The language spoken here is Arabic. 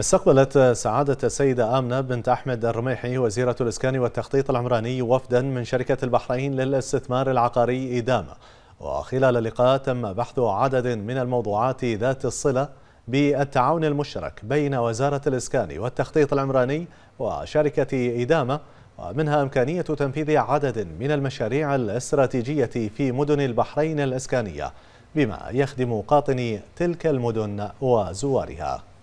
استقبلت سعادة السيدة آمنة بنت أحمد الرميحي وزيرة الإسكان والتخطيط العمراني وفدا من شركة البحرين للاستثمار العقاري إدامة وخلال اللقاء تم بحث عدد من الموضوعات ذات الصلة بالتعاون المشترك بين وزارة الإسكان والتخطيط العمراني وشركة إدامة ومنها إمكانية تنفيذ عدد من المشاريع الاستراتيجية في مدن البحرين الإسكانية بما يخدم قاطني تلك المدن وزوارها